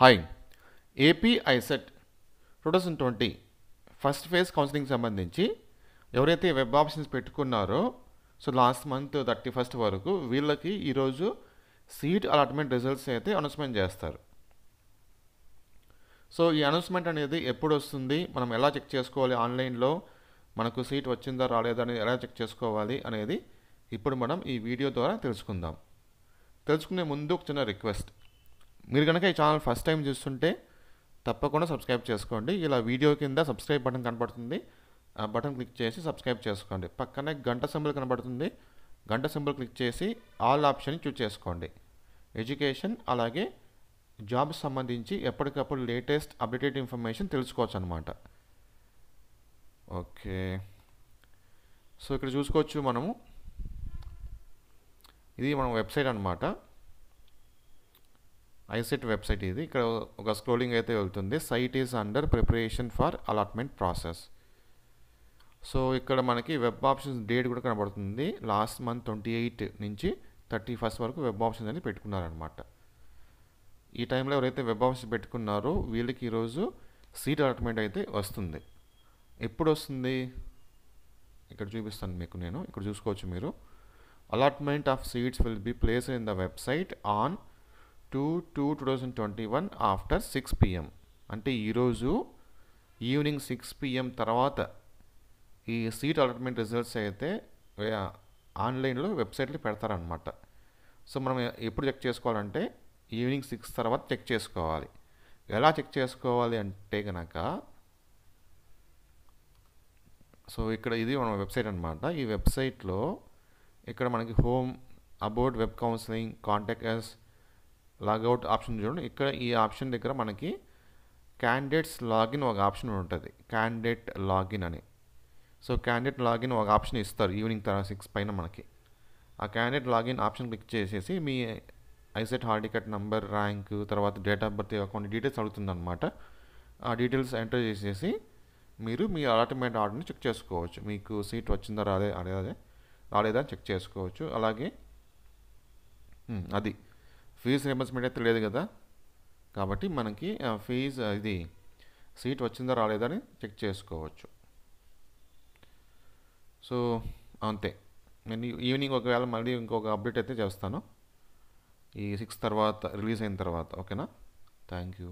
hi AP ICET two thousand twenty first phase counselling సంబంధించి ఎవరైతే web options పెట్టుకున్నారో so last month thirty first వరకు వీళ్ళకి ఈరోజు సీట్ అలాట్మెంట్ రిజల్ట్స్ అయితే అనౌన్స్మెంట్ చేస్తారు సో ఈ అనౌన్స్మెంట్ అనేది ఎప్పుడు వస్తుంది మనం ఎలా చెక్ చేసుకోవాలి ఆన్లైన్లో మనకు సీట్ వచ్చిందా రాలేదా అనేది ఎలా చెక్ చేసుకోవాలి అనేది ఇప్పుడు మనం ఈ వీడియో ద్వారా తెలుసుకుందాం తెలుసుకునే ముందు ఒక చిన్న రిక్వెస్ట్ మీరు కనుక ఈ ఛానల్ ఫస్ట్ టైం చూస్తుంటే తప్పకుండా సబ్స్క్రైబ్ చేసుకోండి ఇలా వీడియో కింద సబ్స్క్రైబ్ బటన్ కనబడుతుంది ఆ బటన్ క్లిక్ చేసి సబ్స్క్రైబ్ చేసుకోండి పక్కనే గంట సింబల్ కనబడుతుంది గంట సింబల్ క్లిక్ చేసి ఆల్ ఆప్షన్ చూస్ చేసుకోండి ఎడ్యుకేషన్ అలాగే జాబ్ సంబంధించి ఎప్పటికప్పుడు లేటెస్ట్ అప్డేటెడ్ ఇన్ఫర్మేషన్ తెలుసుకోవచ్చు అనమాట ఓకే సో ఇక్కడ చూసుకోవచ్చు మనము ఇది మన వెబ్సైట్ అనమాట ఐసెట్ వెబ్సైట్ ఇది ఇక్కడ ఒక స్క్రోలింగ్ అయితే వెళ్తుంది site is under preparation for allotment process so ఇక్కడ మనకి వెబ్ ఆప్షన్స్ డేట్ కూడా కనబడుతుంది లాస్ట్ మంత్ ట్వంటీ ఎయిట్ నుంచి థర్టీ ఫస్ట్ వరకు వెబ్ ఆప్షన్స్ అని పెట్టుకున్నారనమాట ఈ టైంలో ఎవరైతే వెబ్ ఆప్షన్స్ పెట్టుకున్నారో వీళ్ళకి ఈరోజు సీట్ అలాట్మెంట్ అయితే వస్తుంది ఎప్పుడు వస్తుంది ఇక్కడ చూపిస్తాను మీకు నేను ఇక్కడ చూసుకోవచ్చు మీరు allotment of seats will be place in the website on two two two thousand twenty one after six PM అంటే ఈరోజు ఈవినింగ్ సిక్స్ పిఎం తర్వాత ఈ సీట్ అలాట్మెంట్ రిజల్ట్స్ అయితే ఆన్లైన్లో వెబ్సైట్లో పెడతారనమాట సో మనం ఎప్పుడు చెక్ చేసుకోవాలంటే ఈవినింగ్ సిక్స్ తర్వాత చెక్ చేసుకోవాలి ఎలా చెక్ చేసుకోవాలి అంటే కనుక సో ఇక్కడ ఇది మన వెబ్సైట్ అనమాట ఈ వెబ్సైట్లో ఇక్కడ మనకి home about web counselling contact us logout option చూడండి ఇక్కడ ఈ ఆప్షన్ దగ్గర మనకి క్యాండిడేట్స్ లాగిన్ ఒక ఆప్షన్ ఉంటుంది క్యాండిడేట్ లాగిన్ అని సో క్యాండిడేట్ లాగిన్ ఒక ఆప్షన్ ఇస్తారు ఈవినింగ్ తర్వాత సిక్స్ పైన మనకి ఆ క్యాండిడేట్ లాగిన్ ఆప్షన్ క్లిక్ చేసేసి మీ ICET hall ticket number rank తర్వాత డేట్ ఆఫ్ బర్త్ కొన్ని డీటెయిల్స్ అడుగుతుందన్నమాట ఆ డీటెయిల్స్ ఎంటర్ చేసేసి మీరు మీ అలాట్మెంట్ ఆర్డర్ని చెక్ చేసుకోవచ్చు మీకు సీట్ వచ్చిందా రాలే రాలేదా రాలేదా చెక్ చేసుకోవచ్చు అలాగే అది ఫీజు రీంబర్స్మెంట్ అయితే లేదు కదా కాబట్టి మనకి ఫీజు ఇది సీట్ వచ్చిందా రాలేదా అని చెక్ చేసుకోవచ్చు సో అంతే నేను ఈవినింగ్ ఒకవేళ మళ్ళీ ఇంకొక అప్డేట్ అయితే చేస్తాను ఈ సిక్స్ తర్వాత రిలీజ్ అయిన తర్వాత ఓకేనా థ్యాంక్ యూ